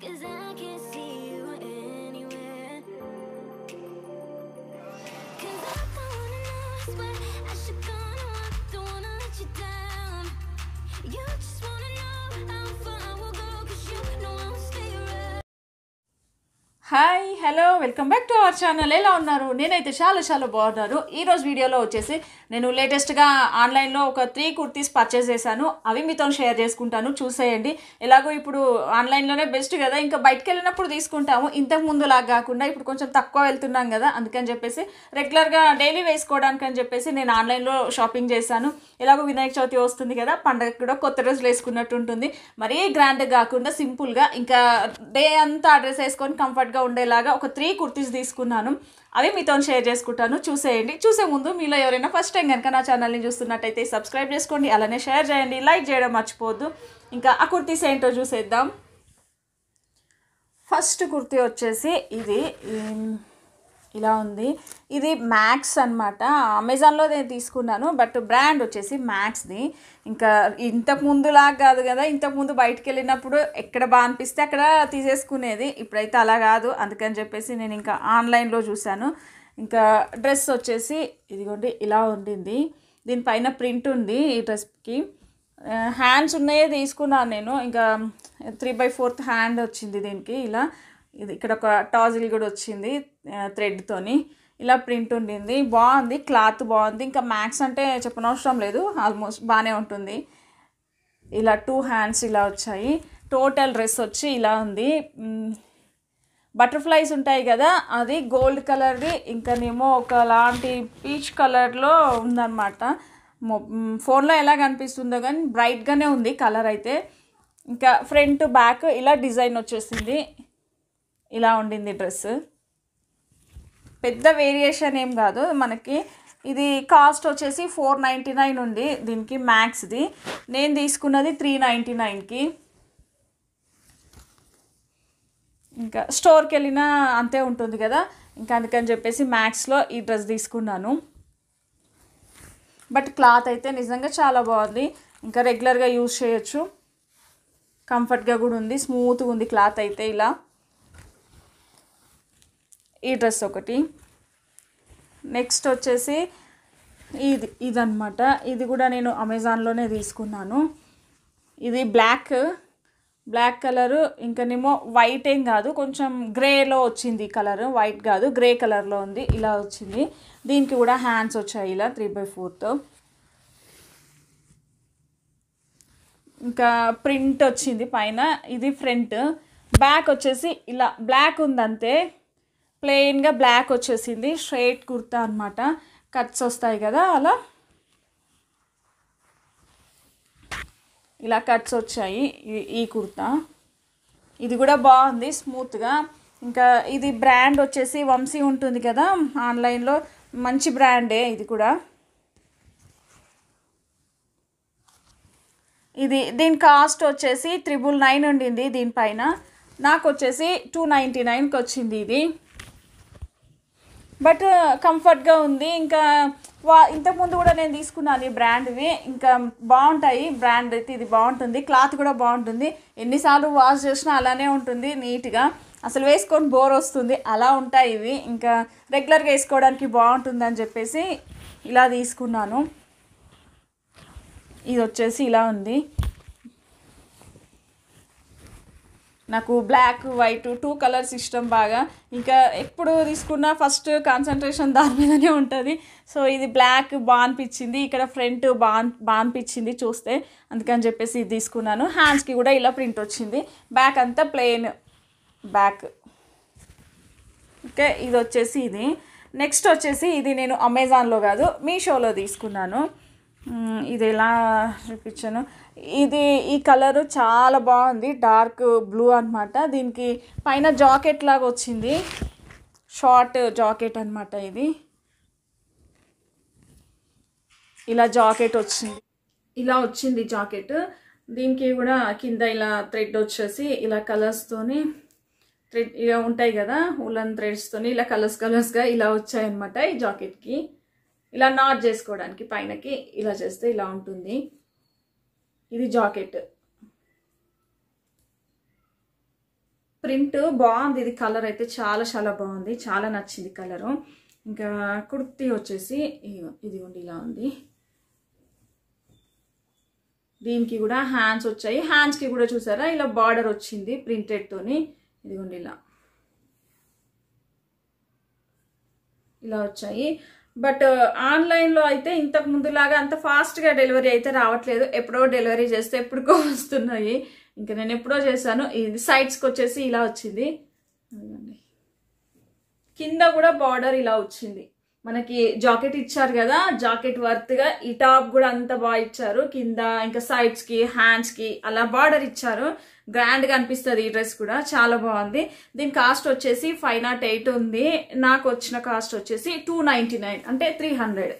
Cause I can't see you anywhere Cause I don't wanna know, I swear I should go don't wanna let you down You just hi hello welcome back to our channel ఎలా ఉన్నారు నేనైతే చాలా చాలా బాగున్నారు ఈరోజు వీడియోలో వచ్చేసి నేను లేటెస్ట్గా ఆన్లైన్లో ఒక త్రీ కుర్తీస్ పర్చేస్ చేశాను అవి మీతో షేర్ చేసుకుంటాను చూసేయండి ఎలాగో ఇప్పుడు ఆన్లైన్లోనే బెస్ట్ కదా ఇంకా బయటకు వెళ్ళినప్పుడు తీసుకుంటాము ఇంతకు లాగా కాకుండా ఇప్పుడు కొంచెం తక్కువ వెళ్తున్నాం కదా అందుకని చెప్పేసి రెగ్యులర్గా డైలీ వేసుకోవడానికి అని చెప్పేసి నేను ఆన్లైన్లో షాపింగ్ చేశాను ఎలాగో వినాయక చవితి వస్తుంది కదా పండగ కూడా కొత్త డ్రెస్సులు వేసుకున్నట్టు ఉంటుంది మరీ గ్రాండ్గా కాకుండా సింపుల్గా ఇంకా డే అంతా డ్రెస్ వేసుకొని కంఫర్ట్గా కలర్గా ఉండేలాగా ఒక త్రీ కుర్తీస్ తీసుకున్నాను అవి మీతో షేర్ చేసుకుంటాను చూసేయండి చూసే ముందు మీలో ఎవరైనా ఫస్ట్ టైం కనుక నా ఛానల్ని చూస్తున్నట్టయితే సబ్స్క్రైబ్ చేసుకోండి అలానే షేర్ చేయండి లైక్ చేయడం మర్చిపోవద్దు ఇంకా ఆ కుర్తీస్ ఏంటో చూసేద్దాం ఫస్ట్ కుర్తీ వచ్చేసి ఇది ఇలా ఉంది ఇది మ్యాక్స్ అనమాట అమెజాన్లో నేను తీసుకున్నాను బట్ బ్రాండ్ వచ్చేసి మ్యాక్స్ది ఇంకా ఇంతకుముందులాగా కాదు కదా ఇంతకుముందు బయటకు వెళ్ళినప్పుడు ఎక్కడ బాగా అనిపిస్తే అక్కడ తీసేసుకునేది ఇప్పుడైతే అలా కాదు అందుకని చెప్పేసి నేను ఇంకా ఆన్లైన్లో చూశాను ఇంకా డ్రెస్ వచ్చేసి ఇదిగోండి ఇలా ఉండింది దీనిపైన ప్రింట్ ఉంది ఈ డ్రెస్కి హ్యాండ్స్ ఉన్నాయే తీసుకున్నాను నేను ఇంకా త్రీ బై ఫోర్త్ హ్యాండ్ వచ్చింది దీనికి ఇలా ఇది ఇక్కడ ఒక టాజిల్ కూడా వచ్చింది థ్రెడ్తోని ఇలా ప్రింట్ ఉండింది బాగుంది క్లాత్ బాగుంది ఇంకా మ్యాక్స్ అంటే చెప్పనవసరం లేదు ఆల్మోస్ట్ బాగానే ఉంటుంది ఇలా టూ హ్యాండ్స్ ఇలా వచ్చాయి టోటల్ డ్రెస్ వచ్చి ఇలా ఉంది బటర్ఫ్లైస్ ఉంటాయి కదా అది గోల్డ్ కలర్ది ఇంకానేమో ఒకలాంటి పీచ్ కలర్లో ఉందన్నమాట ఫోన్లో ఎలా కనిపిస్తుందో కానీ బ్రైట్గానే ఉంది కలర్ అయితే ఇంకా ఫ్రంట్ బ్యాక్ ఇలా డిజైన్ వచ్చేసింది ఇలా ఉండింది డ్రెస్ పెద్ద వేరియేషన్ ఏం కాదు మనకి ఇది కాస్ట్ వచ్చేసి ఫోర్ నైంటీ నైన్ ఉంది దీనికి మ్యాక్స్ది నేను తీసుకున్నది త్రీ నైంటీ నైన్కి ఇంకా స్టోర్కి వెళ్ళినా అంతే ఉంటుంది కదా ఇంకా అందుకని చెప్పేసి మ్యాక్స్లో ఈ డ్రెస్ తీసుకున్నాను బట్ క్లాత్ అయితే నిజంగా చాలా బాగుంది ఇంకా రెగ్యులర్గా యూజ్ చేయొచ్చు కంఫర్ట్గా కూడా ఉంది స్మూత్గా ఉంది క్లాత్ అయితే ఇలా ఈ డ్రెస్ ఒకటి నెక్స్ట్ వచ్చేసి ఇది ఇదనమాట ఇది కూడా నేను అమెజాన్లోనే తీసుకున్నాను ఇది బ్లాక్ బ్లాక్ కలరు ఇంకనేమో వైట్ ఏం కాదు కొంచెం గ్రేలో వచ్చింది కలరు వైట్ కాదు గ్రే కలర్లో ఉంది ఇలా వచ్చింది దీనికి కూడా హ్యాండ్స్ వచ్చాయి ఇలా త్రీ బై ఫోర్త్ ఇంకా ప్రింట్ వచ్చింది పైన ఇది ఫ్రంట్ బ్యాక్ వచ్చేసి ఇలా బ్లాక్ ఉందంతే ప్లెయిన్గా బ్లాక్ వచ్చేసింది స్ట్రైట్ కుర్తా అనమాట కట్స్ వస్తాయి కదా అలా ఇలా కట్స్ వచ్చాయి ఈ కుర్తా ఇది కూడా బాగుంది స్మూత్గా ఇంకా ఇది బ్రాండ్ వచ్చేసి వంశీ ఉంటుంది కదా ఆన్లైన్లో మంచి బ్రాండే ఇది కూడా ఇది దీని కాస్ట్ వచ్చేసి త్రిబుల్ నైన్ ఉండింది దీనిపైన నాకు వచ్చేసి టూ నైంటీ నైన్కి వచ్చింది ఇది బట్ కంఫర్ట్గా ఉంది ఇంకా వా ఇంతకుముందు కూడా నేను తీసుకున్నాను ఈ బ్రాండ్వి ఇంకా బాగుంటాయి బ్రాండ్ అయితే ఇది బాగుంటుంది క్లాత్ కూడా బాగుంటుంది ఎన్నిసార్లు వాష్ చేసినా అలానే ఉంటుంది నీట్గా అసలు వేసుకొని బోర్ వస్తుంది అలా ఉంటాయి ఇవి ఇంకా రెగ్యులర్గా వేసుకోవడానికి బాగుంటుంది అని చెప్పేసి ఇలా తీసుకున్నాను ఇది వచ్చేసి ఇలా ఉంది నాకు బ్లాక్ వైట్ టూ కలర్స్ ఇష్టం బాగా ఇంకా ఎప్పుడు తీసుకున్న ఫస్ట్ కాన్సన్ట్రేషన్ దాని మీదనే ఉంటుంది సో ఇది బ్లాక్ బాగా అనిపించింది ఇక్కడ ఫ్రంట్ బాన్ బాగా అనిపించింది చూస్తే అందుకని చెప్పేసి ఇది తీసుకున్నాను హ్యాండ్స్కి కూడా ఇలా ప్రింట్ వచ్చింది బ్యాక్ అంతా ప్లెయిన్ బ్యాక్ ఓకే ఇది వచ్చేసి ఇది నెక్స్ట్ వచ్చేసి ఇది నేను అమెజాన్లో కాదు మీషోలో తీసుకున్నాను ఇది ఎలా చూపించాను ఇది ఈ కలరు చాలా బాగుంది డార్క్ బ్లూ అనమాట దీనికి పైన జాకెట్ లాగా వచ్చింది షార్ట్ జాకెట్ అనమాట ఇది ఇలా జాకెట్ వచ్చింది ఇలా వచ్చింది జాకెట్ దీనికి కూడా కింద ఇలా థ్రెడ్ వచ్చేసి ఇలా కలర్స్తోని థ్రెడ్ ఇలా ఉంటాయి కదా ఉలన్ థ్రెడ్స్తోని ఇలా కలర్స్ కలర్స్గా ఇలా వచ్చాయన్నమాట ఈ జాకెట్కి ఇలా నాట్ చేసుకోవడానికి పైనకి ఇలా చేస్తే ఇలా ఉంటుంది ఇది జాకెట్ ప్రింట్ బాగుంది ఇది కలర్ అయితే చాలా చాలా బాగుంది చాలా నచ్చింది కలరు ఇంకా కుర్తి వచ్చేసి ఇది ఉంది ఇలా ఉంది దీనికి కూడా హ్యాండ్స్ వచ్చాయి హ్యాండ్స్కి కూడా చూసారా ఇలా బార్డర్ వచ్చింది ప్రింటెడ్తోని ఉండి ఇలా ఇలా వచ్చాయి బట్ ఆన్లైన్లో అయితే ఇంతకు ముందులాగా అంత ఫాస్ట్గా డెలివరీ అయితే రావట్లేదు ఎప్పుడో డెలివరీ చేస్తే ఎప్పుడుకో వస్తున్నాయి ఇంకా నేను ఎప్పుడో చేశాను ఇది సైడ్స్కి వచ్చేసి ఇలా వచ్చింది కింద కూడా బార్డర్ ఇలా వచ్చింది మనకి జాకెట్ ఇచ్చారు కదా జాకెట్ వర్త్గా ఈ టాప్ కూడా అంత బాగా ఇచ్చారు కింద ఇంకా సైడ్స్కి హ్యాండ్స్కి అలా బార్డర్ ఇచ్చారు గ్రాండ్గా అనిపిస్తుంది ఈ డ్రెస్ కూడా చాలా బాగుంది దీని కాస్ట్ వచ్చేసి ఫైవ్ నాట్ ఎయిట్ ఉంది నాకు వచ్చిన కాస్ట్ వచ్చేసి టూ నైంటీ నైన్ అంటే త్రీ హండ్రెడ్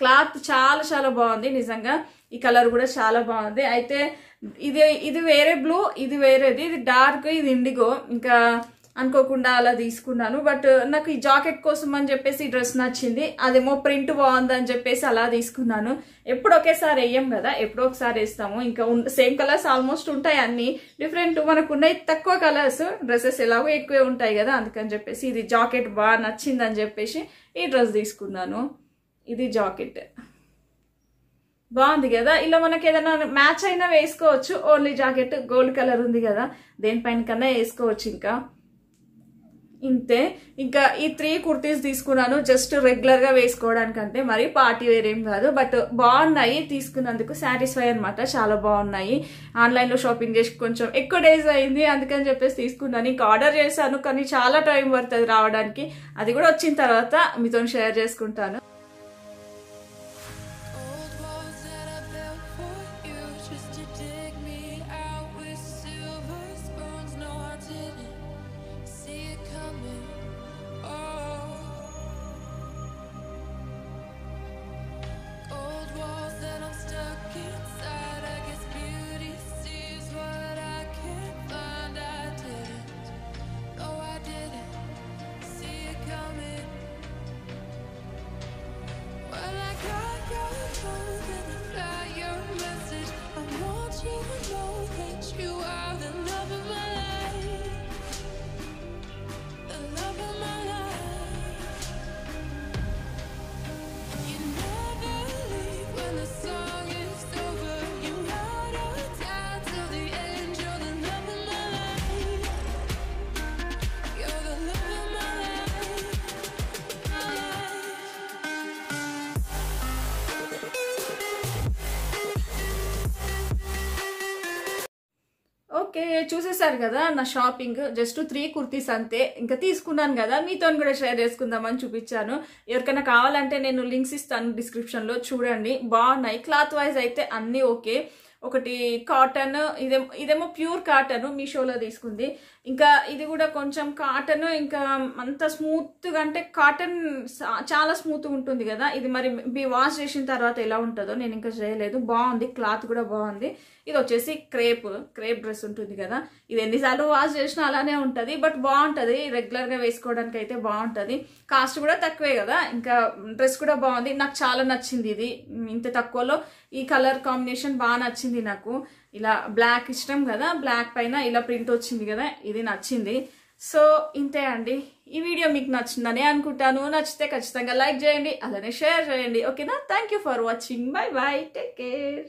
క్లాత్ చాలా చాలా బాగుంది నిజంగా ఈ కలర్ కూడా చాలా బాగుంది అయితే ఇది ఇది వేరే బ్లూ ఇది వేరేది ఇది డార్క్ ఇది ఇండిగో ఇంకా అనుకోకుండా అలా తీసుకున్నాను బట్ నాకు ఈ జాకెట్ కోసం అని చెప్పేసి ఈ డ్రెస్ నచ్చింది అదేమో ప్రింట్ బాగుందని చెప్పేసి అలా తీసుకున్నాను ఎప్పుడు ఒకేసారి వేయం కదా ఎప్పుడో ఒకసారి వేస్తాము ఇంకా సేమ్ కలర్స్ ఆల్మోస్ట్ ఉంటాయి అన్ని డిఫరెంట్ మనకు ఉన్నాయి తక్కువ కలర్స్ డ్రెస్సెస్ ఎలాగో ఎక్కువే ఉంటాయి కదా అందుకని చెప్పేసి ఇది జాకెట్ బాగా నచ్చిందని చెప్పేసి ఈ డ్రెస్ తీసుకున్నాను ఇది జాకెట్ బాగుంది కదా ఇలా మనకి ఏదైనా మ్యాచ్ అయినా వేసుకోవచ్చు ఓన్లీ జాకెట్ గోల్డ్ కలర్ ఉంది కదా దేనిపైన కన్నా వేసుకోవచ్చు ఇంకా ఇంతే ఇంకా ఈ త్రీ కుర్తీస్ తీసుకున్నాను జస్ట్ రెగ్యులర్గా వేసుకోవడానికి అంతే మరి పార్టీ వేర్ ఏం కాదు బట్ బాగున్నాయి తీసుకున్నందుకు సాటిస్ఫై అనమాట చాలా బాగున్నాయి ఆన్లైన్లో షాపింగ్ చేసి కొంచెం ఎక్కువ డేస్ అయింది అందుకని చెప్పేసి తీసుకున్నాను ఇంకా ఆర్డర్ చేశాను కానీ చాలా టైం పడుతుంది రావడానికి అది కూడా వచ్చిన తర్వాత మీతో షేర్ చేసుకుంటాను ఓకే చూసేసారు కదా నా షాపింగ్ జస్ట్ త్రీ కుర్తీస్ అంతే ఇంకా తీసుకున్నాను కదా మీతో కూడా షేర్ చేసుకుందామని చూపించాను ఎవరికైనా కావాలంటే నేను లింక్స్ ఇస్తాను డిస్క్రిప్షన్లో చూడండి బాగున్నాయి క్లాత్ వైజ్ అయితే అన్నీ ఓకే ఒకటి కాటన్ ఇదే ఇదేమో ప్యూర్ కాటన్ మీషోలో తీసుకుంది ఇంకా ఇది కూడా కొంచెం కాటన్ ఇంకా అంత స్మూత్గా అంటే కాటన్ చాలా స్మూత్గా ఉంటుంది కదా ఇది మరి మీ వాష్ చేసిన తర్వాత ఎలా ఉంటుందో నేను ఇంకా చేయలేదు బాగుంది క్లాత్ కూడా బాగుంది ఇది వచ్చేసి క్రేప్ క్రేప్ డ్రెస్ ఉంటుంది కదా ఇది ఎన్నిసార్లు వాష్ చేసినా అలానే ఉంటుంది బట్ బాగుంటుంది రెగ్యులర్గా వేసుకోవడానికి అయితే బాగుంటుంది కాస్ట్ కూడా తక్కువే కదా ఇంకా డ్రెస్ కూడా బాగుంది నాకు చాలా నచ్చింది ఇది ఇంత తక్కువలో ఈ కలర్ కాంబినేషన్ బాగా నచ్చింది నచ్చింది నాకు ఇలా బ్లాక్ ఇష్టం కదా బ్లాక్ పైన ఇలా ప్రింట్ వచ్చింది కదా ఇది నచ్చింది సో ఇంతే అండి ఈ వీడియో మీకు నచ్చిందని అనుకుంటాను నచ్చితే ఖచ్చితంగా లైక్ చేయండి అలానే షేర్ చేయండి ఓకేనా thank for watching bye bye take care